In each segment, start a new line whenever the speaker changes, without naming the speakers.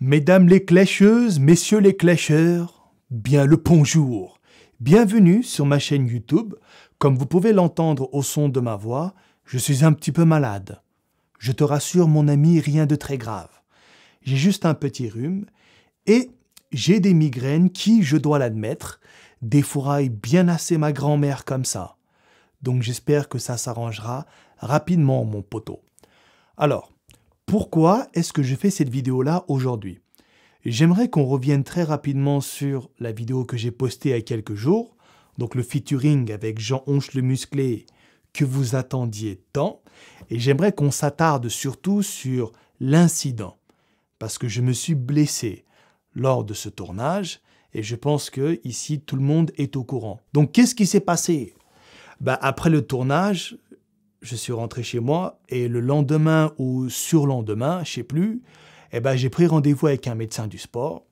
Mesdames les clécheuses, messieurs les clécheurs, bien le bonjour. Bienvenue sur ma chaîne YouTube. Comme vous pouvez l'entendre au son de ma voix, je suis un petit peu malade. Je te rassure mon ami, rien de très grave. J'ai juste un petit rhume et j'ai des migraines qui, je dois l'admettre, défouraillent bien assez ma grand-mère comme ça. Donc j'espère que ça s'arrangera rapidement, mon poteau. Alors, pourquoi est-ce que je fais cette vidéo-là aujourd'hui J'aimerais qu'on revienne très rapidement sur la vidéo que j'ai postée il y a quelques jours, donc le featuring avec Jean Honche le Musclé que vous attendiez tant, et j'aimerais qu'on s'attarde surtout sur l'incident, parce que je me suis blessé lors de ce tournage, et je pense que ici tout le monde est au courant. Donc qu'est-ce qui s'est passé bah, Après le tournage, je suis rentré chez moi et le lendemain ou surlendemain, je sais plus, eh ben, j'ai pris rendez-vous avec un médecin du sport.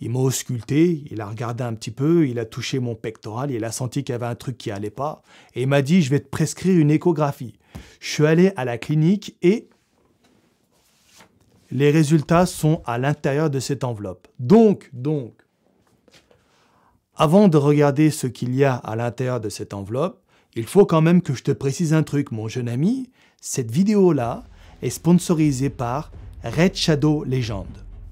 Il m'a ausculté, il a regardé un petit peu, il a touché mon pectoral, il a senti qu'il y avait un truc qui allait pas et il m'a dit je vais te prescrire une échographie. Je suis allé à la clinique et les résultats sont à l'intérieur de cette enveloppe. Donc, donc, avant de regarder ce qu'il y a à l'intérieur de cette enveloppe, il faut quand même que je te précise un truc, mon jeune ami. Cette vidéo-là est sponsorisée par Red Shadow Legend.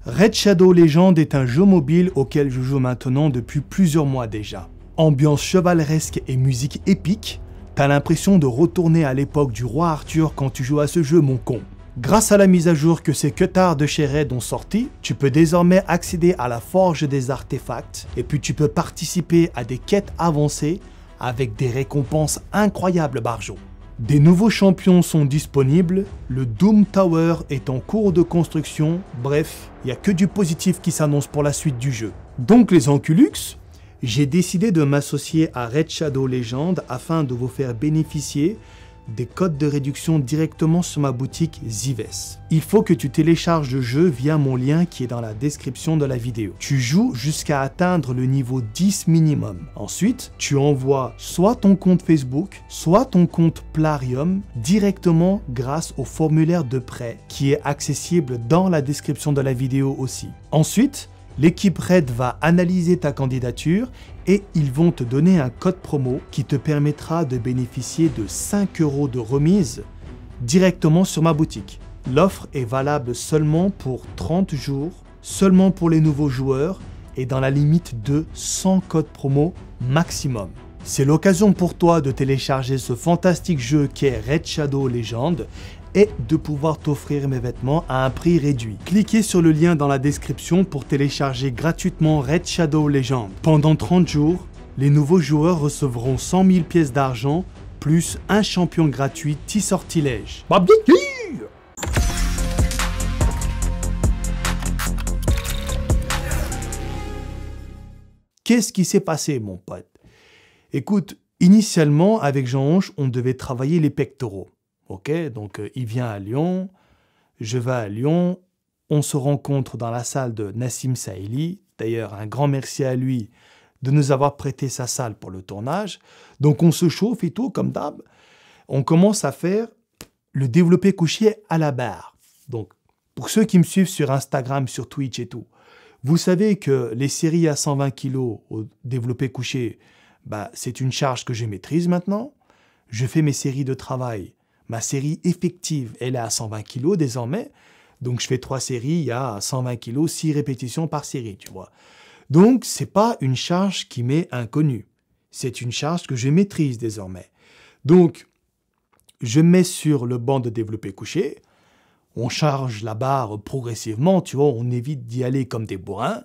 Red Shadow Legend est un jeu mobile auquel je joue maintenant depuis plusieurs mois déjà. Ambiance chevaleresque et musique épique, t'as l'impression de retourner à l'époque du roi Arthur quand tu joues à ce jeu, mon con. Grâce à la mise à jour que ces cutards de chez Red ont sorti, tu peux désormais accéder à la forge des artefacts et puis tu peux participer à des quêtes avancées avec des récompenses incroyables Barjo. Des nouveaux champions sont disponibles, le Doom Tower est en cours de construction, bref, il n'y a que du positif qui s'annonce pour la suite du jeu. Donc les Enculux, j'ai décidé de m'associer à Red Shadow Legends afin de vous faire bénéficier des codes de réduction directement sur ma boutique Zives. Il faut que tu télécharges le jeu via mon lien qui est dans la description de la vidéo. Tu joues jusqu'à atteindre le niveau 10 minimum. Ensuite, tu envoies soit ton compte Facebook, soit ton compte Plarium directement grâce au formulaire de prêt qui est accessible dans la description de la vidéo aussi. Ensuite, L'équipe RED va analyser ta candidature et ils vont te donner un code promo qui te permettra de bénéficier de 5 euros de remise directement sur ma boutique. L'offre est valable seulement pour 30 jours, seulement pour les nouveaux joueurs et dans la limite de 100 codes promo maximum. C'est l'occasion pour toi de télécharger ce fantastique jeu qui est Red Shadow Legend et de pouvoir t'offrir mes vêtements à un prix réduit. Cliquez sur le lien dans la description pour télécharger gratuitement Red Shadow Legend. Pendant 30 jours, les nouveaux joueurs recevront 100 000 pièces d'argent plus un champion gratuit T-Sortilège. Bah, Qu'est-ce qui s'est passé, mon pote Écoute, initialement, avec Jean-Ange, on devait travailler les pectoraux. Ok, donc euh, il vient à Lyon, je vais à Lyon, on se rencontre dans la salle de Nassim Saïli. D'ailleurs, un grand merci à lui de nous avoir prêté sa salle pour le tournage. Donc on se chauffe et tout, comme d'hab. On commence à faire le développé couché à la barre. Donc, pour ceux qui me suivent sur Instagram, sur Twitch et tout, vous savez que les séries à 120 kg au développé couché, bah, c'est une charge que je maîtrise maintenant. Je fais mes séries de travail ma série effective, elle est à 120 kg désormais. Donc je fais trois séries, à y a 120 kg, six répétitions par série, tu vois. Donc c'est pas une charge qui m'est inconnue. C'est une charge que je maîtrise désormais. Donc je mets sur le banc de développé couché, on charge la barre progressivement, tu vois, on évite d'y aller comme des bourrins.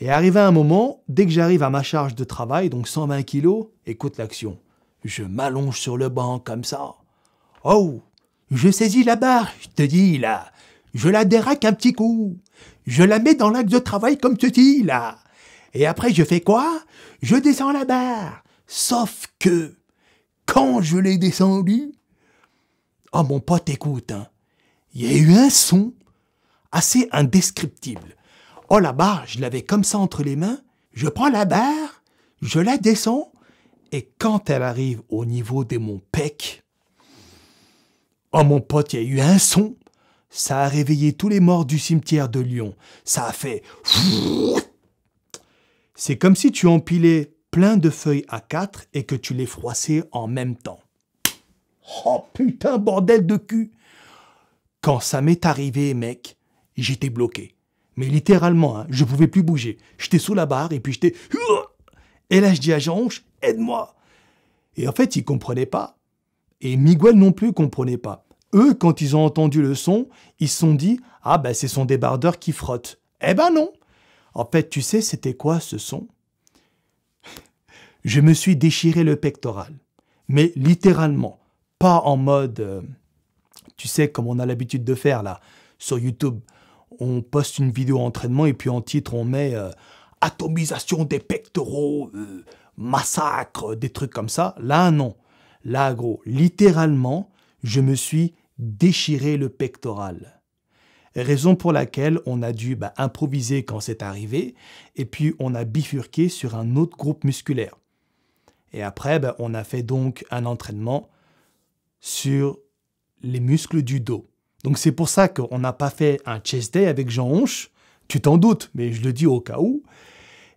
Et arrivé à un moment, dès que j'arrive à ma charge de travail, donc 120 kg, écoute l'action. Je m'allonge sur le banc comme ça. Oh Je saisis la barre, je te dis là. Je la déraque un petit coup. Je la mets dans l'axe de travail comme tu dis là. Et après, je fais quoi Je descends la barre. Sauf que, quand je l'ai descendue, oh mon pote, écoute, hein, il y a eu un son assez indescriptible. Oh la barre, je l'avais comme ça entre les mains, je prends la barre, je la descends, et quand elle arrive au niveau de mon pec, Oh mon pote, il y a eu un son. Ça a réveillé tous les morts du cimetière de Lyon. Ça a fait. C'est comme si tu empilais plein de feuilles à 4 et que tu les froissais en même temps. Oh putain, bordel de cul Quand ça m'est arrivé, mec, j'étais bloqué. Mais littéralement, je hein, je pouvais plus bouger. J'étais sous la barre et puis j'étais... Et là, je dis à Jean aide-moi Et en fait, il comprenait pas. Et Miguel non plus comprenait pas. Eux, quand ils ont entendu le son, ils se sont dit Ah ben c'est son débardeur qui frotte. Eh ben non En fait, tu sais, c'était quoi ce son Je me suis déchiré le pectoral. Mais littéralement, pas en mode. Euh, tu sais, comme on a l'habitude de faire là, sur YouTube. On poste une vidéo entraînement et puis en titre, on met euh, Atomisation des pectoraux, euh, massacre, des trucs comme ça. Là, non. Là, gros, littéralement, je me suis déchiré le pectoral. Raison pour laquelle on a dû bah, improviser quand c'est arrivé, et puis on a bifurqué sur un autre groupe musculaire. Et après, bah, on a fait donc un entraînement sur les muscles du dos. Donc c'est pour ça qu'on n'a pas fait un chest day avec Jean Honche, tu t'en doutes, mais je le dis au cas où.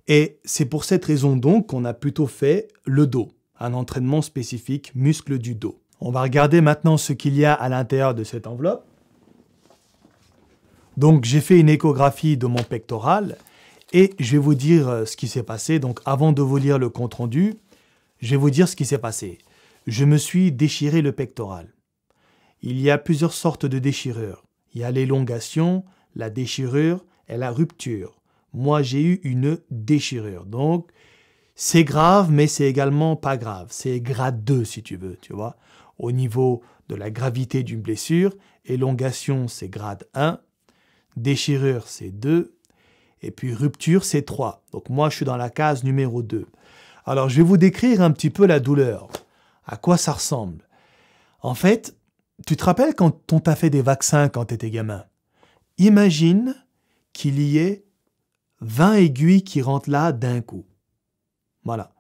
Et c'est pour cette raison donc qu'on a plutôt fait le dos un entraînement spécifique muscle du dos. On va regarder maintenant ce qu'il y a à l'intérieur de cette enveloppe. Donc j'ai fait une échographie de mon pectoral et je vais vous dire euh, ce qui s'est passé. Donc avant de vous lire le compte rendu, je vais vous dire ce qui s'est passé. Je me suis déchiré le pectoral. Il y a plusieurs sortes de déchirures. Il y a l'élongation, la déchirure et la rupture. Moi, j'ai eu une déchirure. Donc, c'est grave, mais c'est également pas grave. C'est grade 2, si tu veux, tu vois. Au niveau de la gravité d'une blessure, élongation, c'est grade 1, déchirure, c'est 2, et puis rupture, c'est 3. Donc moi, je suis dans la case numéro 2. Alors, je vais vous décrire un petit peu la douleur, à quoi ça ressemble. En fait, tu te rappelles quand on t'a fait des vaccins quand tu étais gamin Imagine qu'il y ait 20 aiguilles qui rentrent là d'un coup. Voilà.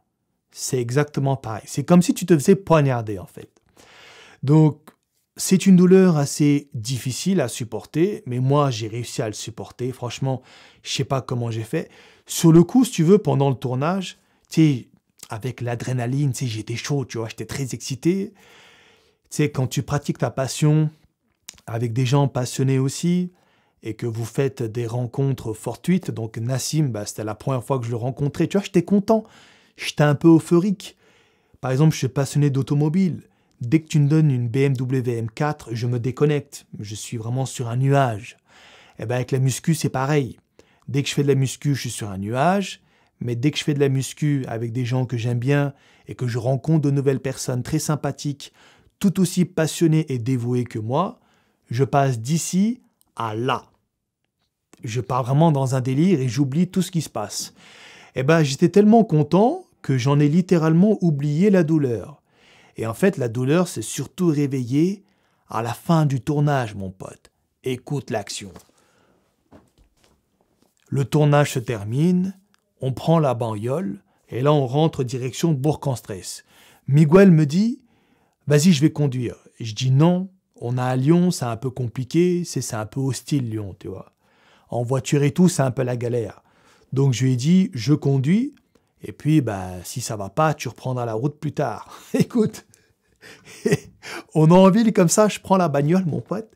C'est exactement pareil. C'est comme si tu te faisais poignarder en fait. Donc, c'est une douleur assez difficile à supporter, mais moi j'ai réussi à le supporter. Franchement, je sais pas comment j'ai fait. Sur le coup, si tu veux, pendant le tournage, tu avec l'adrénaline, tu j'étais chaud, tu vois, j'étais très excité. Tu quand tu pratiques ta passion avec des gens passionnés aussi, et que vous faites des rencontres fortuites, donc Nassim, bah, c'était la première fois que je le rencontrais, tu vois, j'étais content, j'étais un peu euphorique. Par exemple, je suis passionné d'automobile. Dès que tu me donnes une BMW M4, je me déconnecte, je suis vraiment sur un nuage. Et eh bien avec la muscu, c'est pareil. Dès que je fais de la muscu, je suis sur un nuage, mais dès que je fais de la muscu avec des gens que j'aime bien et que je rencontre de nouvelles personnes très sympathiques, tout aussi passionnées et dévouées que moi, je passe d'ici à là je pars vraiment dans un délire et j'oublie tout ce qui se passe. Eh ben, j'étais tellement content que j'en ai littéralement oublié la douleur. Et en fait, la douleur s'est surtout réveillée à la fin du tournage, mon pote. Écoute l'action. Le tournage se termine, on prend la bagnole, et là on rentre direction Bourg-en-Stress. Miguel me dit Vas-y, je vais conduire. Je dis non, on a à Lyon, c'est un peu compliqué, c'est un peu hostile Lyon, tu vois en voiture et tout, c'est un peu la galère. Donc je lui ai dit, je conduis, et puis bah, si ça va pas, tu reprendras la route plus tard. Écoute, on est en ville comme ça, je prends la bagnole, mon pote.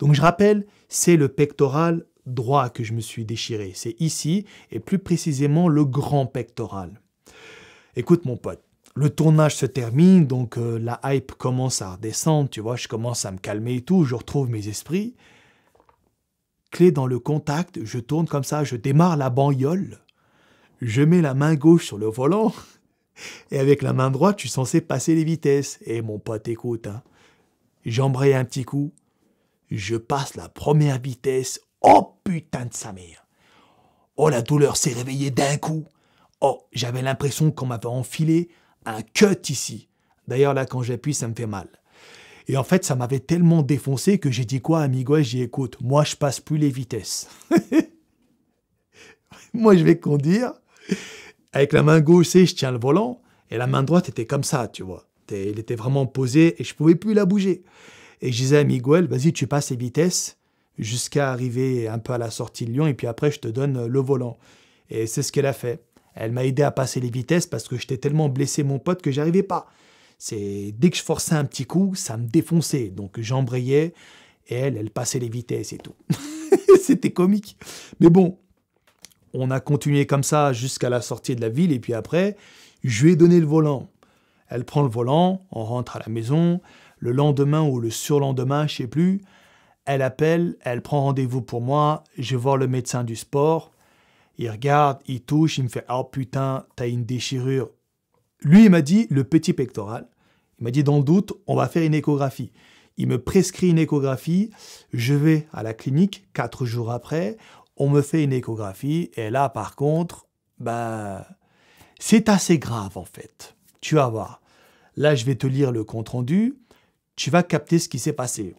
Donc je rappelle, c'est le pectoral droit que je me suis déchiré. C'est ici, et plus précisément le grand pectoral. Écoute, mon pote, le tournage se termine, donc euh, la hype commence à redescendre, tu vois, je commence à me calmer et tout, je retrouve mes esprits clé dans le contact, je tourne comme ça, je démarre la baniole, je mets la main gauche sur le volant, et avec la main droite, je suis censé passer les vitesses. Et mon pote, écoute, hein, j'embraye un petit coup, je passe la première vitesse, oh putain de sa mère Oh, la douleur s'est réveillée d'un coup Oh, j'avais l'impression qu'on m'avait enfilé un cut ici. D'ailleurs, là, quand j'appuie, ça me fait mal. Et en fait, ça m'avait tellement défoncé que j'ai dit quoi à Miguel J'y écoute, moi je passe plus les vitesses. moi je vais conduire. Avec la main gauche, je tiens le volant. Et la main droite était comme ça, tu vois. Elle était vraiment posée et je pouvais plus la bouger. Et je disais à Miguel, vas-y, tu passes les vitesses jusqu'à arriver un peu à la sortie de Lyon et puis après, je te donne le volant. Et c'est ce qu'elle a fait. Elle m'a aidé à passer les vitesses parce que j'étais tellement blessé, mon pote, que j'arrivais pas. C'est dès que je forçais un petit coup, ça me défonçait. Donc j'embrayais et elle, elle passait les vitesses et tout. C'était comique. Mais bon, on a continué comme ça jusqu'à la sortie de la ville et puis après, je lui ai donné le volant. Elle prend le volant, on rentre à la maison. Le lendemain ou le surlendemain, je sais plus, elle appelle, elle prend rendez-vous pour moi. Je vais voir le médecin du sport. Il regarde, il touche, il me fait Oh putain, t'as une déchirure. Lui, il m'a dit le petit pectoral. Il m'a dit, dans le doute, on va faire une échographie. Il me prescrit une échographie. Je vais à la clinique quatre jours après. On me fait une échographie. Et là, par contre, bah, c'est assez grave en fait. Tu vas voir. Là, je vais te lire le compte rendu. Tu vas capter ce qui s'est passé.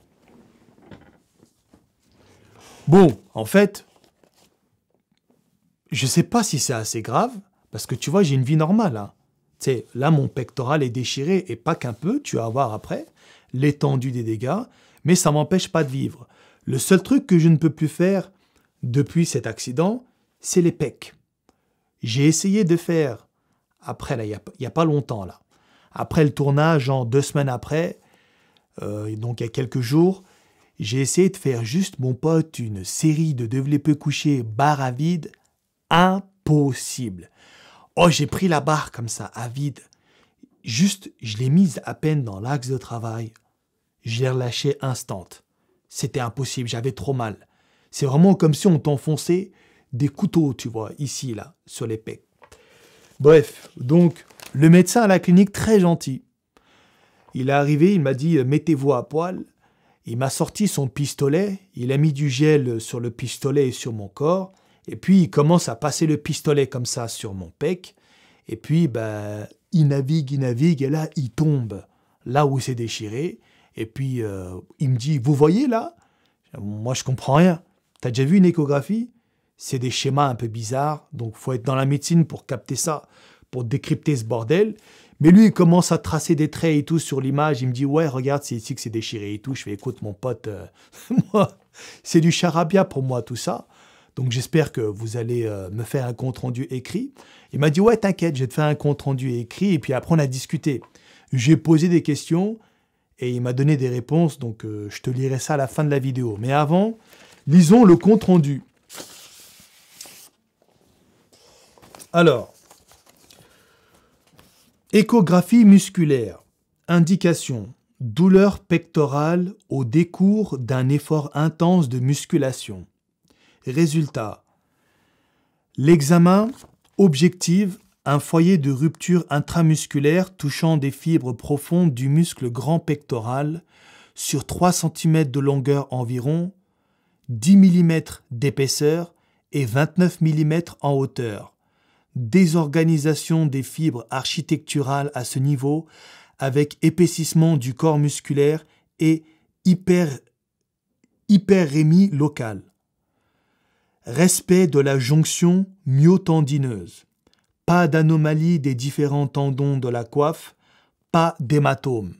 Bon, en fait, je ne sais pas si c'est assez grave, parce que tu vois, j'ai une vie normale. Hein là, mon pectoral est déchiré, et pas qu'un peu, tu vas voir après l'étendue des dégâts, mais ça m'empêche pas de vivre. Le seul truc que je ne peux plus faire depuis cet accident, c'est les pecs. J'ai essayé de faire, après, il n'y a, pas longtemps, là, après le tournage, en deux semaines après, euh, donc il y a quelques jours, j'ai essayé de faire juste, mon pote, une série de peu couchés barre à vide impossible. Oh, j'ai pris la barre comme ça, à vide. Juste, je l'ai mise à peine dans l'axe de travail. Je l'ai relâchée instant. C'était impossible, j'avais trop mal. C'est vraiment comme si on t'enfonçait des couteaux, tu vois, ici, là, sur les Bref, donc, le médecin à la clinique, très gentil. Il est arrivé, il m'a dit Mettez-vous à poil. Il m'a sorti son pistolet, il a mis du gel sur le pistolet et sur mon corps. Et puis il commence à passer le pistolet comme ça sur mon pec. Et puis ben, il navigue, il navigue, et là il tombe là où c'est déchiré. Et puis euh, il me dit, vous voyez là Moi je comprends rien. T'as déjà vu une échographie C'est des schémas un peu bizarres, donc faut être dans la médecine pour capter ça, pour décrypter ce bordel. Mais lui, il commence à tracer des traits et tout sur l'image. Il me dit, ouais, regarde, c'est ici que c'est déchiré et tout. Je fais, écoute, mon pote, euh, c'est du charabia pour moi, tout ça. Donc j'espère que vous allez euh, me faire un compte-rendu écrit. Il m'a dit ouais t'inquiète, je vais te faire un compte-rendu écrit et puis après on a discuté. J'ai posé des questions et il m'a donné des réponses, donc euh, je te lirai ça à la fin de la vidéo. Mais avant, lisons le compte-rendu. Alors, échographie musculaire, indication, douleur pectorale au décours d'un effort intense de musculation. Résultat, l'examen objective un foyer de rupture intramusculaire touchant des fibres profondes du muscle grand pectoral sur 3 cm de longueur environ, 10 mm d'épaisseur et 29 mm en hauteur. Désorganisation des fibres architecturales à ce niveau avec épaississement du corps musculaire et hyper, hyperrémie locale. Respect de la jonction myotendineuse. Pas d'anomalie des différents tendons de la coiffe, pas d'hématome.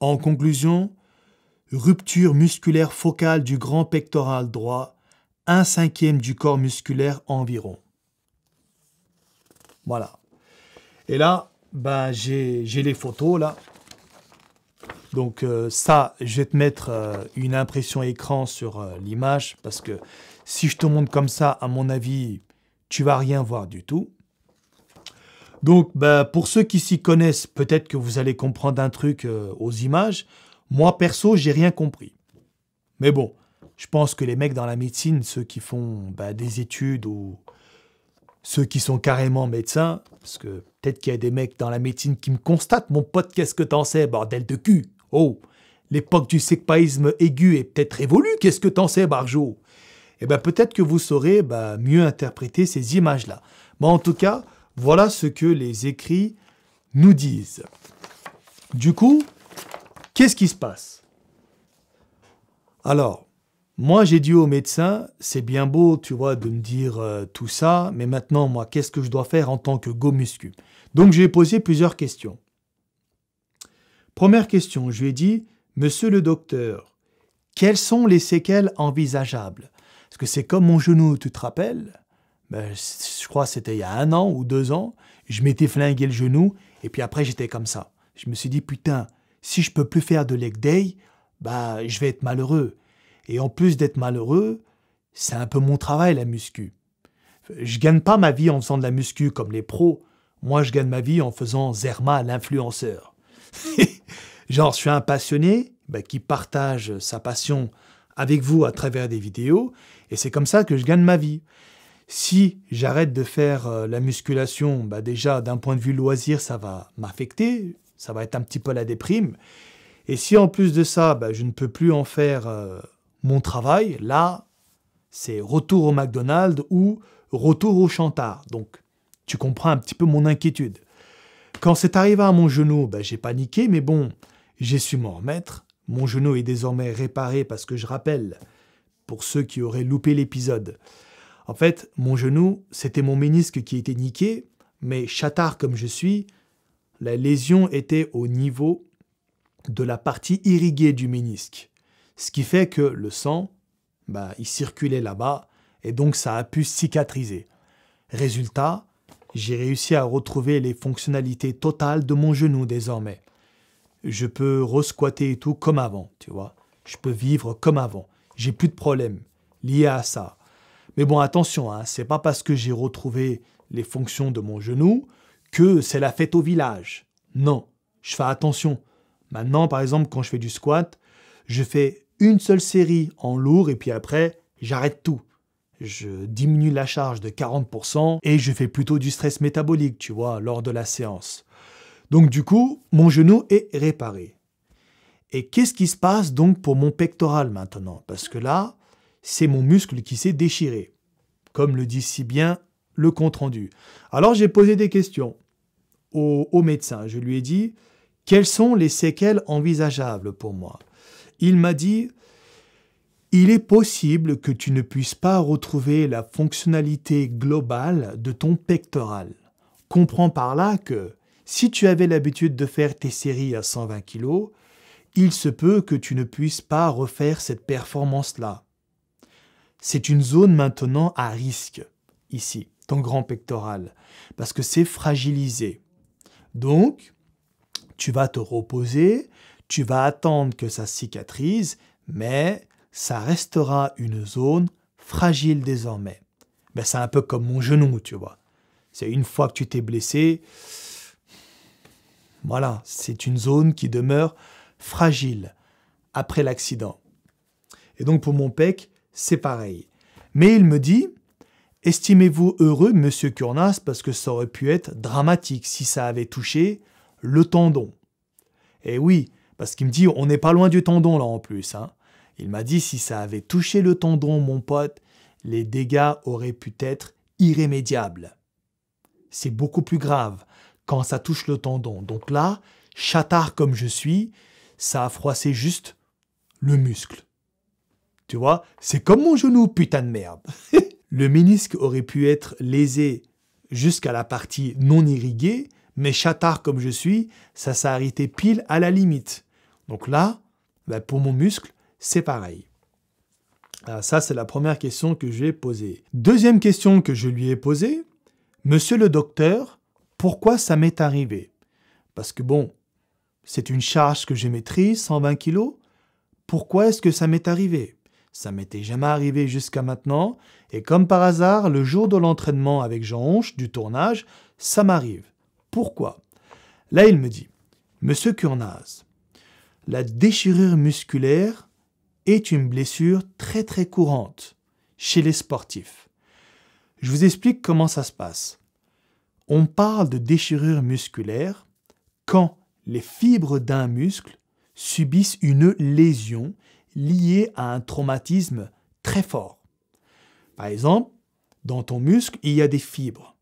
En conclusion, rupture musculaire focale du grand pectoral droit, un cinquième du corps musculaire environ. Voilà. Et là, ben, j'ai les photos là. Donc euh, ça, je vais te mettre euh, une impression écran sur euh, l'image parce que si je te montre comme ça, à mon avis, tu vas rien voir du tout. Donc, bah, pour ceux qui s'y connaissent, peut-être que vous allez comprendre un truc euh, aux images. Moi, perso, j'ai rien compris. Mais bon, je pense que les mecs dans la médecine, ceux qui font ben, des études ou ceux qui sont carrément médecins, parce que peut-être qu'il y a des mecs dans la médecine qui me constatent, mon pote, qu'est-ce que t'en sais, bordel de cul Oh, l'époque du sécpaïsme aigu est peut-être révolue, qu'est-ce que t'en sais, Barjo eh bien, peut-être que vous saurez bah, mieux interpréter ces images-là. Mais en tout cas, voilà ce que les écrits nous disent. Du coup, qu'est-ce qui se passe Alors, moi j'ai dit au médecin, c'est bien beau, tu vois, de me dire euh, tout ça, mais maintenant, moi, qu'est-ce que je dois faire en tant que gomuscu Donc, j'ai posé plusieurs questions. Première question, je lui ai dit, Monsieur le docteur, quelles sont les séquelles envisageables parce que c'est comme mon genou, tu te rappelles ben, Je crois que c'était il y a un an ou deux ans, je m'étais flingué le genou, et puis après j'étais comme ça. Je me suis dit, putain, si je peux plus faire de leg day, bah je vais être malheureux. Et en plus d'être malheureux, c'est un peu mon travail la muscu. Je gagne pas ma vie en faisant de la muscu comme les pros. Moi, je gagne ma vie en faisant Zerma l'influenceur. Genre, je suis un passionné bah, qui partage sa passion avec vous à travers des vidéos, et c'est comme ça que je gagne ma vie. Si j'arrête de faire euh, la musculation, bah, déjà d'un point de vue loisir, ça va m'affecter, ça va être un petit peu la déprime. Et si en plus de ça, bah, je ne peux plus en faire euh, mon travail, là, c'est retour au McDonald's ou retour au chantard. Donc, tu comprends un petit peu mon inquiétude. Quand c'est arrivé à mon genou, bah, j'ai paniqué, mais bon, j'ai su m'en remettre. Mon genou est désormais réparé parce que je rappelle, pour ceux qui auraient loupé l'épisode, en fait, mon genou, c'était mon ménisque qui était niqué, mais chatard comme je suis, la lésion était au niveau de la partie irriguée du ménisque. Ce qui fait que le sang, bah, il circulait là-bas, et donc ça a pu cicatriser. Résultat, j'ai réussi à retrouver les fonctionnalités totales de mon genou désormais je peux resquatter et tout comme avant, tu vois. Je peux vivre comme avant. J'ai plus de problèmes liés à ça. Mais bon, attention, hein, c'est pas parce que j'ai retrouvé les fonctions de mon genou que c'est la fête au village. Non, je fais attention. Maintenant, par exemple, quand je fais du squat, je fais une seule série en lourd et puis après, j'arrête tout. Je diminue la charge de 40% et je fais plutôt du stress métabolique, tu vois, lors de la séance. Donc du coup, mon genou est réparé. Et qu'est-ce qui se passe donc pour mon pectoral maintenant Parce que là, c'est mon muscle qui s'est déchiré, comme le dit si bien le compte-rendu. Alors j'ai posé des questions au, médecin. Je lui ai dit, quelles sont les séquelles envisageables pour moi Il m'a dit, il est possible que tu ne puisses pas retrouver la fonctionnalité globale de ton pectoral. Comprends par là que si tu avais l'habitude de faire tes séries à 120 kg, il se peut que tu ne puisses pas refaire cette performance-là. C'est une zone maintenant à risque, ici, ton grand pectoral, parce que c'est fragilisé. Donc, tu vas te reposer, tu vas attendre que ça cicatrise, mais ça restera une zone fragile désormais. Ben, c'est un peu comme mon genou, tu vois. C'est une fois que tu t'es blessé, voilà, c'est une zone qui demeure fragile après l'accident. Et donc pour mon PEC, c'est pareil. Mais il me dit, estimez-vous heureux, monsieur Curnas, parce que ça aurait pu être dramatique si ça avait touché le tendon. Et eh oui, parce qu'il me dit, on n'est pas loin du tendon là en plus. Hein. Il m'a dit, si ça avait touché le tendon, mon pote, les dégâts auraient pu être irrémédiables. C'est beaucoup plus grave, quand ça touche le tendon. Donc là, chatard comme je suis, ça a froissé juste le muscle. Tu vois, c'est comme mon genou, putain de merde. le ménisque aurait pu être lésé jusqu'à la partie non irriguée, mais chatard comme je suis, ça s'est arrêté pile à la limite. Donc là, bah, pour mon muscle, c'est pareil. ça, c'est la première question que je j'ai posée. Deuxième question que je lui ai posée, Monsieur le docteur, pourquoi ça m'est arrivé Parce que bon, c'est une charge que je maîtrise, 120 kg. Pourquoi est-ce que ça m'est arrivé Ça m'était jamais arrivé jusqu'à maintenant, et comme par hasard, le jour de l'entraînement avec Jean Honche, du tournage, ça m'arrive. Pourquoi Là, il me dit, Monsieur Kurnaz, la déchirure musculaire est une blessure très très courante chez les sportifs. Je vous explique comment ça se passe. On parle de déchirure musculaire quand les fibres d'un muscle subissent une lésion liée à un traumatisme très fort. Par exemple, dans ton muscle, il y a des fibres.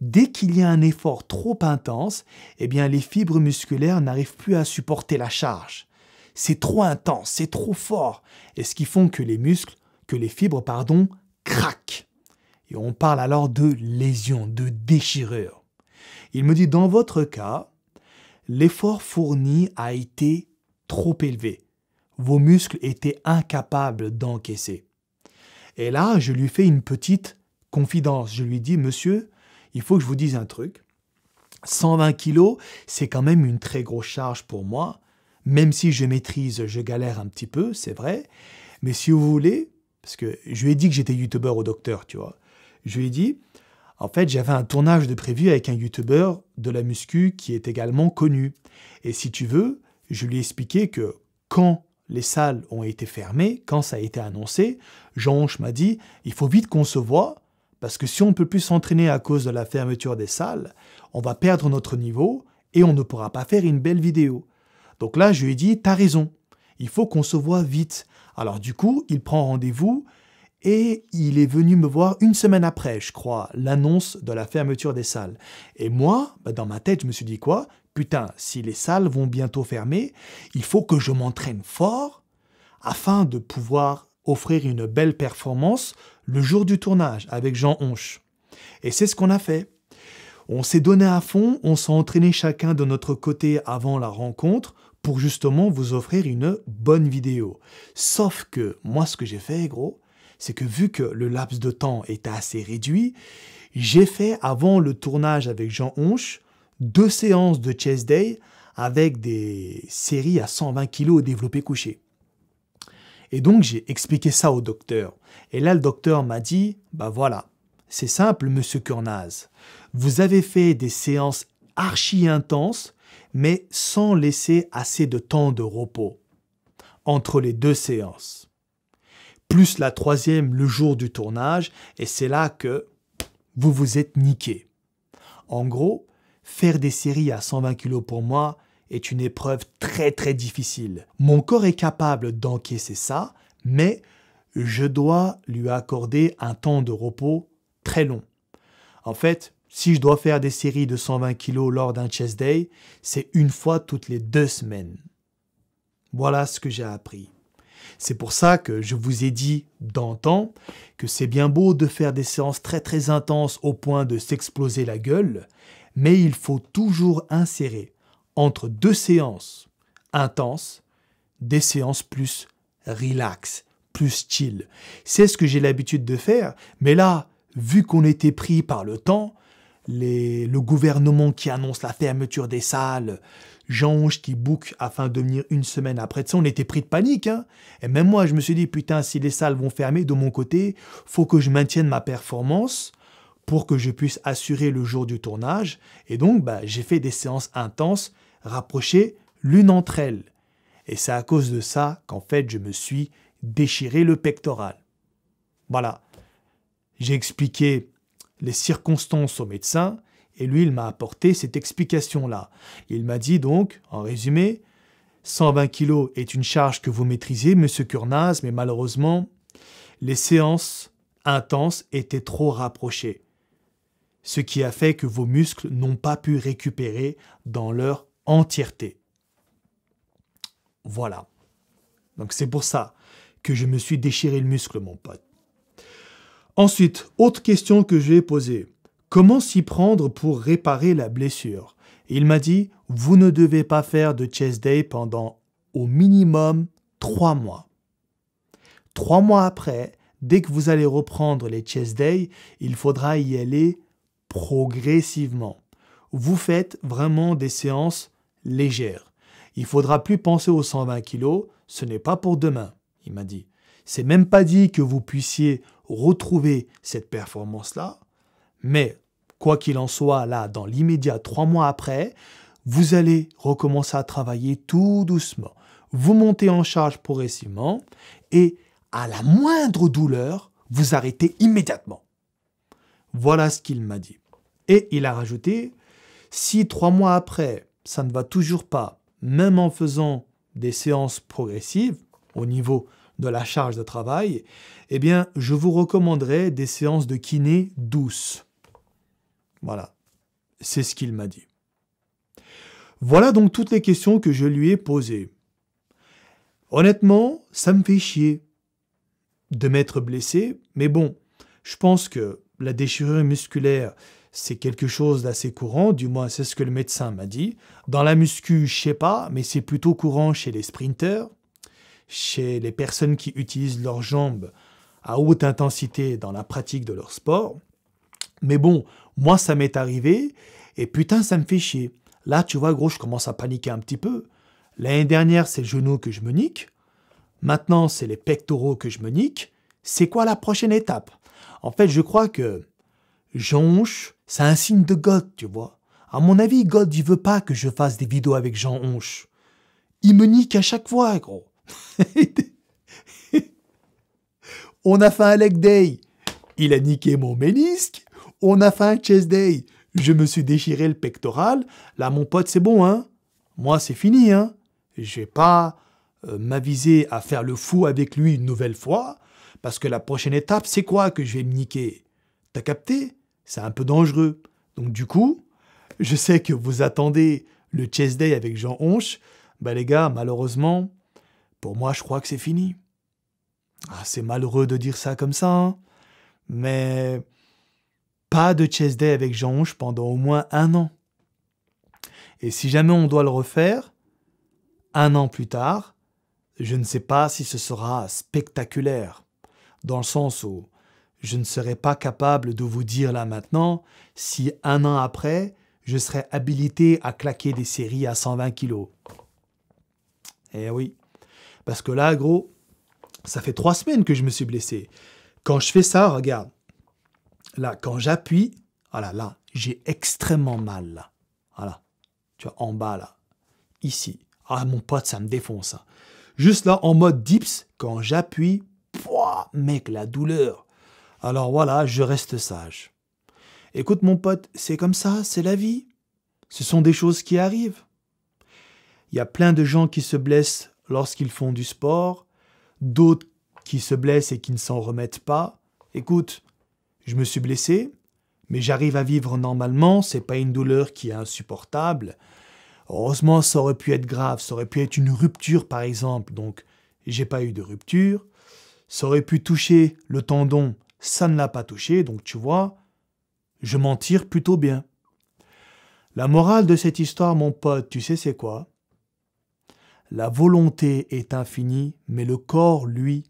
Dès qu'il y a un effort trop intense, eh bien les fibres musculaires n'arrivent plus à supporter la charge. C'est trop intense, c'est trop fort, et ce qui font que les muscles, que les fibres pardon, craquent on parle alors de lésion, de déchirure. Il me dit, dans votre cas, l'effort fourni a été trop élevé. Vos muscles étaient incapables d'encaisser. Et là, je lui fais une petite confidence. Je lui dis, monsieur, il faut que je vous dise un truc. 120 kilos, c'est quand même une très grosse charge pour moi. Même si je maîtrise, je galère un petit peu, c'est vrai. Mais si vous voulez, parce que je lui ai dit que j'étais youtubeur au docteur, tu vois. Je lui ai dit, en fait, j'avais un tournage de prévu avec un youtubeur de la muscu qui est également connu. Et si tu veux, je lui ai expliqué que quand les salles ont été fermées, quand ça a été annoncé, jean m'a dit, il faut vite qu'on se voit, parce que si on ne peut plus s'entraîner à cause de la fermeture des salles, on va perdre notre niveau et on ne pourra pas faire une belle vidéo. Donc là, je lui ai dit, t'as raison, il faut qu'on se voit vite. Alors du coup, il prend rendez-vous et il est venu me voir une semaine après, je crois, l'annonce de la fermeture des salles. Et moi, bah, dans ma tête, je me suis dit quoi Putain, si les salles vont bientôt fermer, il faut que je m'entraîne fort afin de pouvoir offrir une belle performance le jour du tournage avec Jean Honche. Et c'est ce qu'on a fait. On s'est donné à fond, on s'est entraîné chacun de notre côté avant la rencontre pour justement vous offrir une bonne vidéo. Sauf que moi ce que j'ai fait gros, c'est que vu que le laps de temps était assez réduit, j'ai fait avant le tournage avec Jean Honche deux séances de chest day avec des séries à 120 kg au développé couché. Et donc j'ai expliqué ça au docteur. Et là le docteur m'a dit "Bah voilà, c'est simple monsieur Kurnaz, Vous avez fait des séances archi intenses mais sans laisser assez de temps de repos entre les deux séances plus la troisième le jour du tournage, et c'est là que vous vous êtes niqué. En gros, faire des séries à 120 kg pour moi est une épreuve très très difficile. Mon corps est capable d'encaisser ça, mais je dois lui accorder un temps de repos très long. En fait, si je dois faire des séries de 120 kg lors d'un chest day, c'est une fois toutes les deux semaines. Voilà ce que j'ai appris. C'est pour ça que je vous ai dit d'antan que c'est bien beau de faire des séances très très intenses au point de s'exploser la gueule, mais il faut toujours insérer entre deux séances intenses des séances plus relax, plus chill. C'est ce que j'ai l'habitude de faire, mais là, vu qu'on était pris par le temps, le gouvernement qui annonce la fermeture des salles, jean qui book afin de venir une semaine après ça, on était pris de panique. Hein. et même moi, je me suis dit, putain, si les salles vont fermer de mon côté, faut que je maintienne ma performance pour que je puisse assurer le jour du tournage. Et donc, bah, j'ai fait des séances intenses, rapprochées l'une entre elles. Et c'est à cause de ça qu'en fait, je me suis déchiré le pectoral. Voilà. J'ai expliqué les circonstances au médecin, et lui, il m'a apporté cette explication-là. Il m'a dit donc, en résumé, 120 kg est une charge que vous maîtrisez, monsieur Kurnaz, mais malheureusement, les séances intenses étaient trop rapprochées, ce qui a fait que vos muscles n'ont pas pu récupérer dans leur entièreté. Voilà. Donc c'est pour ça que je me suis déchiré le muscle, mon pote. Ensuite, autre question que je vais poser. Comment s'y prendre pour réparer la blessure Il m'a dit, vous ne devez pas faire de chest day pendant au minimum trois mois. Trois mois après, dès que vous allez reprendre les chest day, il faudra y aller progressivement. Vous faites vraiment des séances légères. Il faudra plus penser aux 120 kg, ce n'est pas pour demain, il m'a dit. C'est même pas dit que vous puissiez retrouver cette performance-là, mais Quoi qu'il en soit, là, dans l'immédiat, trois mois après, vous allez recommencer à travailler tout doucement. Vous montez en charge progressivement et à la moindre douleur, vous arrêtez immédiatement. Voilà ce qu'il m'a dit. Et il a rajouté, si trois mois après, ça ne va toujours pas, même en faisant des séances progressives au niveau de la charge de travail, eh bien, je vous recommanderais des séances de kiné douces. Voilà, c'est ce qu'il m'a dit. Voilà donc toutes les questions que je lui ai posées. Honnêtement, ça me fait chier de m'être blessé, mais bon, je pense que la déchirure musculaire, c'est quelque chose d'assez courant, du moins c'est ce que le médecin m'a dit. Dans la muscu, je sais pas, mais c'est plutôt courant chez les sprinteurs, chez les personnes qui utilisent leurs jambes à haute intensité dans la pratique de leur sport. Mais bon, moi, ça m'est arrivé, et putain, ça me fait chier. Là, tu vois, gros, je commence à paniquer un petit peu. L'année dernière, c'est le genou que je me nique. Maintenant, c'est les pectoraux que je me nique. C'est quoi la prochaine étape En fait, je crois que Jean-Honche, c'est un signe de God, tu vois. À mon avis, God, il veut pas que je fasse des vidéos avec Jean-Honche. Il me nique à chaque fois, gros. On a fait un leg day. Il a niqué mon ménisque. On a fait un chest day. Je me suis déchiré le pectoral. Là, mon pote, c'est bon, hein Moi, c'est fini, hein Je vais pas euh, m'aviser à faire le fou avec lui une nouvelle fois, parce que la prochaine étape, c'est quoi que je vais me niquer T'as capté C'est un peu dangereux. Donc du coup, je sais que vous attendez le chest day avec Jean Honche. Bah les gars, malheureusement, pour moi, je crois que c'est fini. Ah, c'est malheureux de dire ça comme ça, hein. mais pas de chess day avec jean pendant au moins un an. Et si jamais on doit le refaire, un an plus tard, je ne sais pas si ce sera spectaculaire, dans le sens où je ne serai pas capable de vous dire là maintenant si un an après, je serai habilité à claquer des séries à 120 kilos. Eh oui, parce que là, gros, ça fait trois semaines que je me suis blessé. Quand je fais ça, regarde, Là, quand j'appuie, voilà, ah là, j'ai extrêmement mal, là. Voilà. Ah tu vois, en bas, là. Ici. Ah, mon pote, ça me défonce. Hein. Juste là, en mode dips, quand j'appuie, mec, la douleur. Alors voilà, je reste sage. Écoute, mon pote, c'est comme ça, c'est la vie. Ce sont des choses qui arrivent. Il y a plein de gens qui se blessent lorsqu'ils font du sport, d'autres qui se blessent et qui ne s'en remettent pas. Écoute, je me suis blessé, mais j'arrive à vivre normalement, c'est pas une douleur qui est insupportable. Heureusement, ça aurait pu être grave, ça aurait pu être une rupture par exemple, donc j'ai pas eu de rupture. Ça aurait pu toucher le tendon, ça ne l'a pas touché, donc tu vois, je m'en tire plutôt bien. La morale de cette histoire, mon pote, tu sais c'est quoi La volonté est infinie, mais le corps, lui,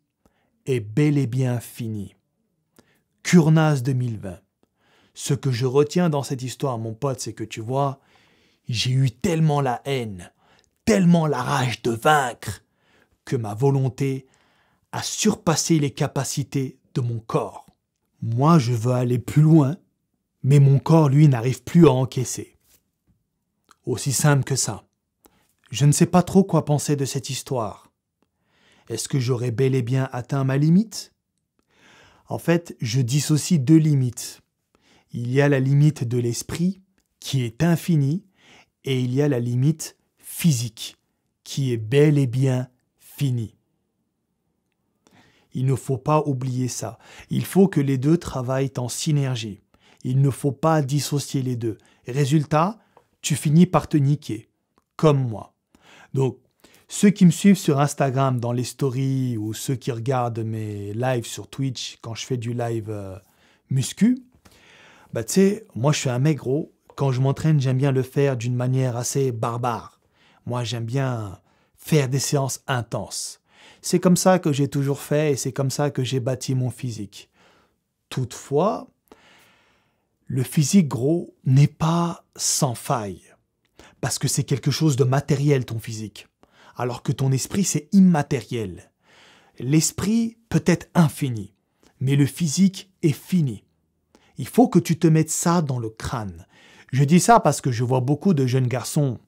est bel et bien fini. Curnas 2020. Ce que je retiens dans cette histoire, mon pote, c'est que tu vois, j'ai eu tellement la haine, tellement la rage de vaincre, que ma volonté a surpassé les capacités de mon corps. Moi, je veux aller plus loin, mais mon corps, lui, n'arrive plus à encaisser. Aussi simple que ça. Je ne sais pas trop quoi penser de cette histoire. Est-ce que j'aurais bel et bien atteint ma limite en fait, je dissocie deux limites. Il y a la limite de l'esprit, qui est infinie, et il y a la limite physique, qui est bel et bien finie. Il ne faut pas oublier ça. Il faut que les deux travaillent en synergie. Il ne faut pas dissocier les deux. Résultat, tu finis par te niquer, comme moi. Donc, ceux qui me suivent sur Instagram dans les stories ou ceux qui regardent mes lives sur Twitch quand je fais du live euh, muscu, bah tu sais, moi je suis un mec gros. Quand je m'entraîne, j'aime bien le faire d'une manière assez barbare. Moi j'aime bien faire des séances intenses. C'est comme ça que j'ai toujours fait et c'est comme ça que j'ai bâti mon physique. Toutefois, le physique gros n'est pas sans faille. Parce que c'est quelque chose de matériel, ton physique alors que ton esprit, c'est immatériel. L'esprit peut être infini, mais le physique est fini. Il faut que tu te mettes ça dans le crâne. Je dis ça parce que je vois beaucoup de jeunes garçons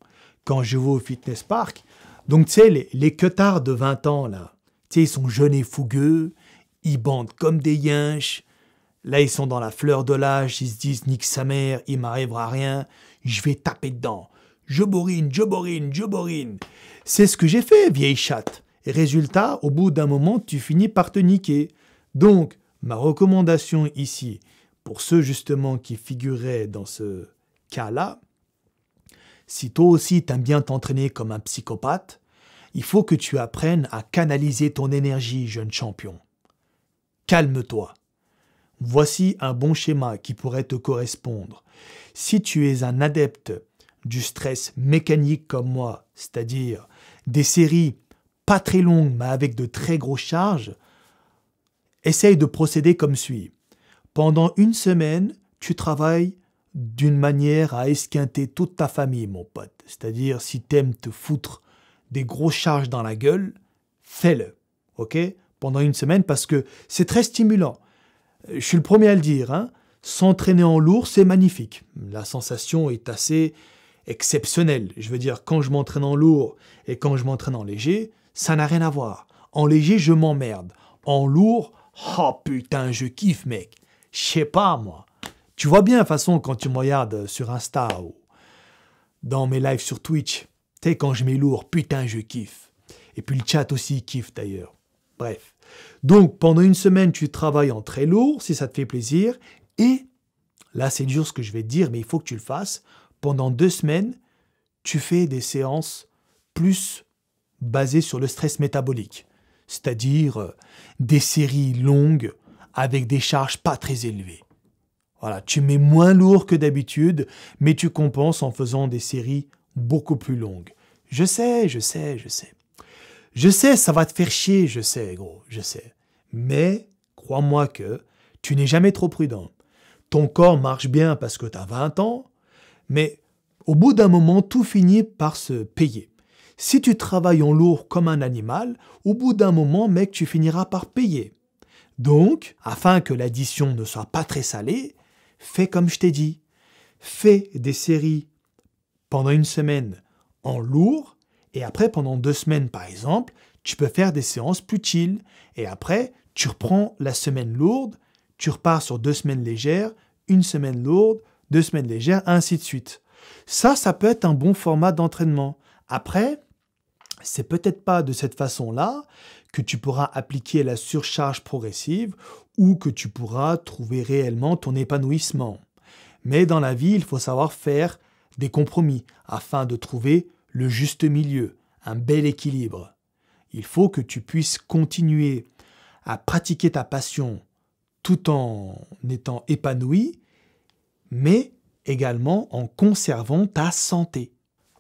quand je vais au fitness park. Donc, tu sais, les, les de 20 ans, là, tu sais, ils sont jeunes et fougueux, ils bandent comme des yinches. Là, ils sont dans la fleur de l'âge, ils se disent « nique sa mère, il m'arrivera rien, je vais taper dedans, je borine, je borine, je borine. C'est ce que j'ai fait, vieille chatte. Et résultat, au bout d'un moment, tu finis par te niquer. Donc, ma recommandation ici, pour ceux justement qui figuraient dans ce cas-là, si toi aussi t'aimes bien t'entraîner comme un psychopathe, il faut que tu apprennes à canaliser ton énergie, jeune champion. Calme-toi. Voici un bon schéma qui pourrait te correspondre. Si tu es un adepte du stress mécanique comme moi, c'est-à-dire des séries pas très longues mais avec de très grosses charges, essaye de procéder comme suit. Pendant une semaine, tu travailles d'une manière à esquinter toute ta famille, mon pote. C'est-à-dire, si t'aimes te foutre des grosses charges dans la gueule, fais-le, ok Pendant une semaine, parce que c'est très stimulant. Euh, je suis le premier à le dire, hein. S'entraîner en lourd, c'est magnifique. La sensation est assez exceptionnel. Je veux dire, quand je m'entraîne en lourd et quand je m'entraîne en léger, ça n'a rien à voir. En léger, je m'emmerde. En lourd, oh putain, je kiffe, mec. Je sais pas, moi. Tu vois bien, de façon, quand tu me regardes sur Insta ou dans mes lives sur Twitch, tu quand je mets lourd, putain, je kiffe. Et puis le chat aussi kiffe d'ailleurs. Bref. Donc, pendant une semaine, tu travailles en très lourd, si ça te fait plaisir. Et là, c'est dur ce que je vais te dire, mais il faut que tu le fasses pendant deux semaines, tu fais des séances plus basées sur le stress métabolique, c'est-à-dire euh, des séries longues avec des charges pas très élevées. Voilà, tu mets moins lourd que d'habitude, mais tu compenses en faisant des séries beaucoup plus longues. Je sais, je sais, je sais. Je sais, ça va te faire chier, je sais, gros, je sais. Mais crois-moi que tu n'es jamais trop prudent. Ton corps marche bien parce que tu as 20 ans, mais au bout d'un moment, tout finit par se payer. Si tu travailles en lourd comme un animal, au bout d'un moment, mec, tu finiras par payer. Donc, afin que l'addition ne soit pas très salée, fais comme je t'ai dit. Fais des séries pendant une semaine en lourd, et après, pendant deux semaines par exemple, tu peux faire des séances plus chill. Et après, tu reprends la semaine lourde, tu repars sur deux semaines légères, une semaine lourde, deux semaines légères, ainsi de suite. Ça, ça peut être un bon format d'entraînement. Après, c'est peut-être pas de cette façon-là que tu pourras appliquer la surcharge progressive ou que tu pourras trouver réellement ton épanouissement. Mais dans la vie, il faut savoir faire des compromis afin de trouver le juste milieu, un bel équilibre. Il faut que tu puisses continuer à pratiquer ta passion tout en étant épanoui, mais également en conservant ta santé.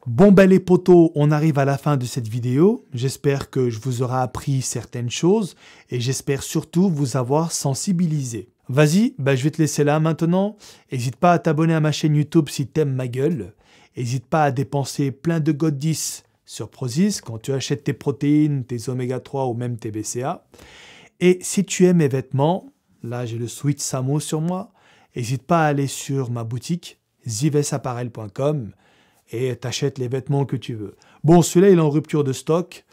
Bon ben les potos, on arrive à la fin de cette vidéo. J'espère que je vous aurai appris certaines choses et j'espère surtout vous avoir sensibilisé. Vas-y, ben, je vais te laisser là maintenant. N'hésite pas à t'abonner à ma chaîne YouTube si t'aimes ma gueule. N'hésite pas à dépenser plein de Godis sur Prozis quand tu achètes tes protéines, tes oméga 3 ou même tes BCA. Et si tu aimes mes vêtements, là j'ai le Sweet Samo sur moi, N'hésite pas à aller sur ma boutique zivesapparel.com et t'achètes les vêtements que tu veux. Bon, celui-là, il est en rupture de stock.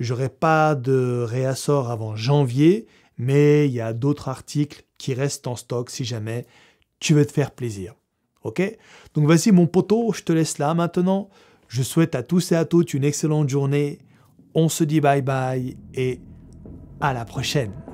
J'aurai pas de réassort avant janvier, mais il y a d'autres articles qui restent en stock si jamais tu veux te faire plaisir. Ok Donc voici mon poteau, je te laisse là maintenant. Je souhaite à tous et à toutes une excellente journée. On se dit bye bye et à la prochaine.